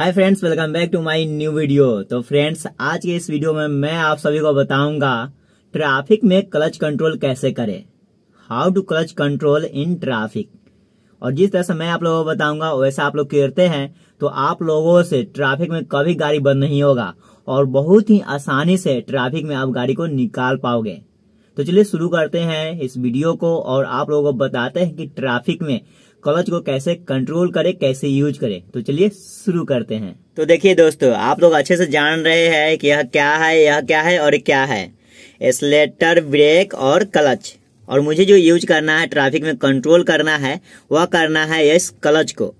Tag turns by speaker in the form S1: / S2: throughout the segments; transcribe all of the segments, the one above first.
S1: hi friends welcome back to my new video तो friends आज के इस वीडियो में मैं आप सभी को बताऊंगा ट्रैफिक में क्लच कंट्रोल कैसे करें how to clutch control in traffic और जिस तरह से मैं आप लोगों को बताऊंगा वैसा आप लोग करते हैं तो आप लोगों से ट्रैफिक में कभी गाड़ी बंद नहीं होगा और बहुत ही आसानी से ट्रैफिक में आप गाड़ी को निकाल पाओगे तो चलिए शुरू करते हैं इस वीडियो को और आप लोगों को बताते हैं कि ट्रैफिक में कवच को कैसे कंट्रोल करे कैसे यूज करे तो चलिए शुरू करते हैं तो देखिए दोस्तों आप लोग अच्छे से जान रहे हैं कि यह क्या है यह क्या है और क्या है एसलेटर ब्रेक और क्लच और मुझे जो यूज करना है ट्रैफिक में कंट्रोल करना है वह करना है इस क्लच को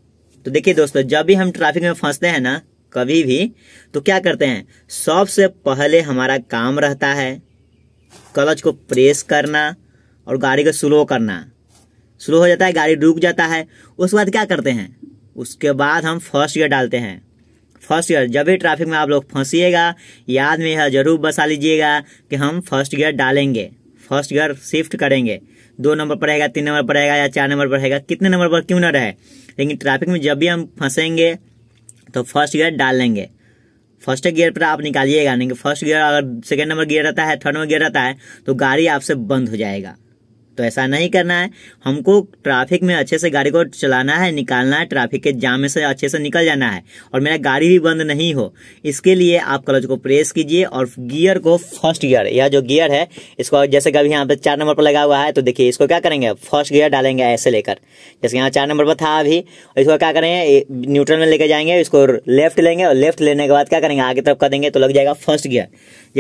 S1: तो देखिए दोस्तों जब भी हम ट्रैफिक में फंसते हैं ना कभी भी तो क्या करते हैं सबसे पहले हमारा काम रहता है क्लच को प्रेस करना और गाड़ी को स्लो करना स्लो हो जाता है गाड़ी रुक जाता है उसके बाद क्या करते हैं उसके बाद हम फर्स्ट ईयर डालते हैं फर्स्ट ईयर जब भी ट्रैफिक में आप लोग फंसीएगा याद में यह जरूर बसा लीजिएगा कि हम फर्स्ट ईयर डालेंगे फर्स्ट ईयर शिफ्ट करेंगे दो नंबर पर रहेगा तीन नंबर पर रहेगा या चार नंबर पर रहेगा कितने नंबर पर क्यों ना रहे लेकिन ट्रैफिक में जब भी हम फंसेंगे तो फर्स्ट गियर डाल लेंगे फर्स्ट गियर पर आप निकालिएगा नहीं कि फर्स्ट गियर अगर सेकेंड नंबर गियर रहता है थर्ड नंबर गियर रहता है तो गाड़ी आपसे बंद हो जाएगा तो ऐसा नहीं करना है हमको ट्रैफिक में अच्छे से गाड़ी को चलाना है निकालना है ट्रैफिक के जाम में से अच्छे से निकल जाना है और मेरा गाड़ी भी बंद नहीं हो इसके लिए आप क्लच को प्रेस कीजिए और गियर को फर्स्ट गियर यह जो गियर है इसको जैसे कभी यहाँ पे चार नंबर पर लगा हुआ है तो देखिए इसको क्या करेंगे फर्स्ट गियर डालेंगे ऐसे लेकर जैसे यहाँ चार नंबर पर था अभी इसको क्या करेंगे न्यूट्रल में लेके जाएंगे इसको लेफ्ट लेंगे और लेफ्ट लेने के बाद क्या करेंगे आगे तरफ कर देंगे तो लग जाएगा फर्स्ट गियर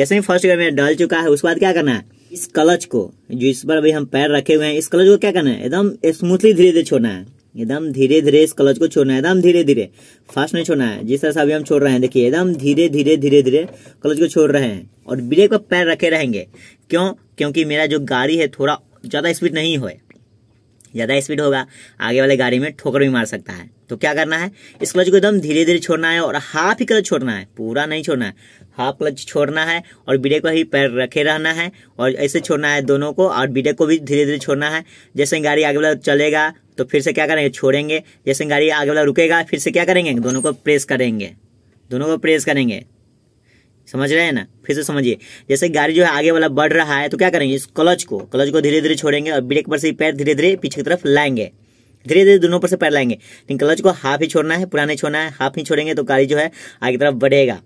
S1: जैसे ही फर्स्ट गियर में डाल चुका है उसके बाद क्या करना है इस कलच को जो इस पर अभी हम पैर रखे हुए हैं इस कलच को क्या करना है एकदम स्मूथली धीरे धीरे छोड़ना है एकदम धीरे धीरे इस कलच को छोड़ना है एकदम धीरे धीरे फास्ट नहीं छोड़ना है जिस तरह से अभी हम छोड़ रहे हैं देखिए एकदम धीरे धीरे धीरे धीरे कलच को छोड़ रहे हैं और ब्रेक पर पैर रखे रहेंगे क्यों क्योंकि मेरा जो गाड़ी है थोड़ा ज़्यादा स्पीड नहीं हो ज़्यादा स्पीड होगा आगे वाले गाड़ी में ठोकर भी मार सकता है तो क्या करना है इस क्लच को एकदम धीरे धीरे छोड़ना है और हाफ ही क्लच छोड़ना है पूरा नहीं छोड़ना है हाफ क्लच छोड़ना है और ब्रेक को ही पैर रखे रहना है और ऐसे छोड़ना है दोनों को और ब्रेक को भी धीरे धीरे छोड़ना है जैसे गाड़ी आगे वाला चलेगा तो फिर से क्या करेंगे छोड़ेंगे जैसे गाड़ी आगे वाला रुकेगा फिर से क्या करेंगे दोनों को प्रेस करेंगे दोनों को प्रेस करेंगे समझ रहे हैं ना फिर से समझिए जैसे गाड़ी जो है आगे वाला बढ़ रहा है तो क्या करेंगे इस क्लच को क्लच को धीरे धीरे छोड़ेंगे और ब्रेक पर से पैर धीरे धीरे पीछे की तरफ लाएंगे धीरे धीरे दोनों पर से पैर लाएंगे लेकिन क्लच को हाफ ही छोड़ना है पुराने छोड़ना है हाफ ही छोड़ेंगे तो गाड़ी जो है आगे तरफ बढ़ेगा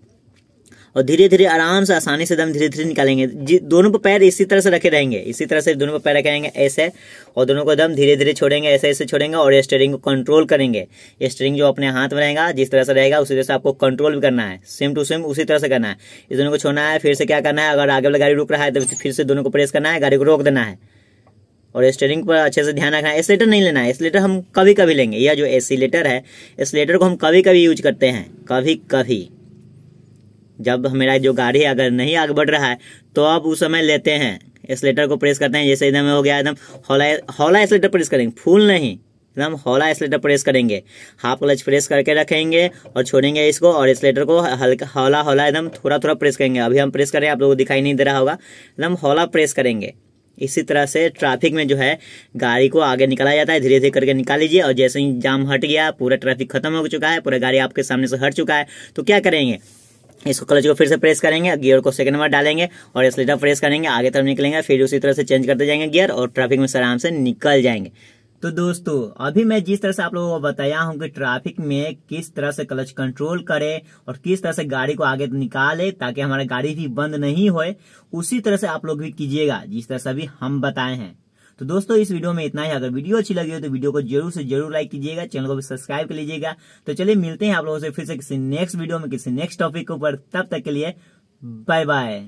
S1: और धीरे धीरे आराम से आसानी से दम धीरे धीरे निकालेंगे दोनों पर पैर इसी तरह से रखे रहेंगे इसी तरह से दोनों पर पैर रखे रहेंगे ऐसे और दोनों को दम धीरे धीरे छोड़ेंगे ऐसे ऐसे छोड़ेंगे और स्टेरिंग को कंट्रोल करेंगे स्टेरिंग जो अपने हाथ में रहेगा जिस तरह से रहेगा उसी तरह से आपको कंट्रोल भी करना है सेम टू सेम उसी तरह से करना है इस दोनों को छोड़ना है फिर से क्या करना है अगर आगे वाला गाड़ी रुक रहा है तो फिर से दोनों को प्रेस करना है गाड़ी को रोक देना है और स्टेरिंग पर अच्छे से ध्यान रखना है एसलेटर नहीं लेना है एसलेटर हम कभी कभी लेंगे यह जो एसीलेटर है एसलेटर को हम कभी कभी यूज करते हैं कभी कभी जब हमारा जो गाड़ी अगर नहीं आगे बढ़ रहा है तो आप उस समय लेते हैं एक्सलेटर को प्रेस करते हैं जैसे एकदम हो गया एकदम हौला हौला एक्सलेटर प्रेस करेंगे फुल नहीं एकदम हौला एक्सलेटर प्रेस करेंगे हाफ क्लच प्रेस करके रखेंगे और छोड़ेंगे इसको और एक्सलेटर को हल्का हौला हौला एकदम थोड़ा थोड़ा प्रेस करेंगे अभी हम प्रेस करें आप लोगों को दिखाई नहीं दे रहा होगा एकदम हौला प्रेस करेंगे इसी तरह से ट्रैफिक में जो है गाड़ी को आगे निकाला जाता है धीरे धीरे करके निकाल लीजिए और जैसे ही जाम हट गया पूरा ट्रैफिक खत्म हो चुका है पूरा गाड़ी आपके सामने से हट चुका है तो क्या करेंगे इसको क्लच को फिर से प्रेस करेंगे गियर को सेकंड नंबर डालेंगे और स्लीटर प्रेस करेंगे आगे तरफ निकलेंगे फिर उसी तरह से चेंज करते जाएंगे गियर और ट्रैफिक में आराम से निकल जाएंगे तो दोस्तों अभी मैं जिस तरह से आप लोगों को बताया हूं कि ट्रैफिक में किस तरह से क्लच कंट्रोल करे और किस तरह से गाड़ी को आगे निकाले ताकि हमारा गाड़ी भी बंद नहीं होए उसी तरह से आप लोग भी कीजिएगा जिस तरह से अभी हम बताए हैं तो दोस्तों इस वीडियो में इतना ही अगर वीडियो अच्छी लगी हो तो वीडियो को जरूर से जरूर लाइक कीजिएगा चैनल को भी सब्सक्राइब कर लीजिएगा तो चलिए मिलते हैं आप लोगों से फिर से किसी नेक्स्ट वीडियो में किसी नेक्स्ट टॉपिक के ऊपर तब तक के लिए बाय बाय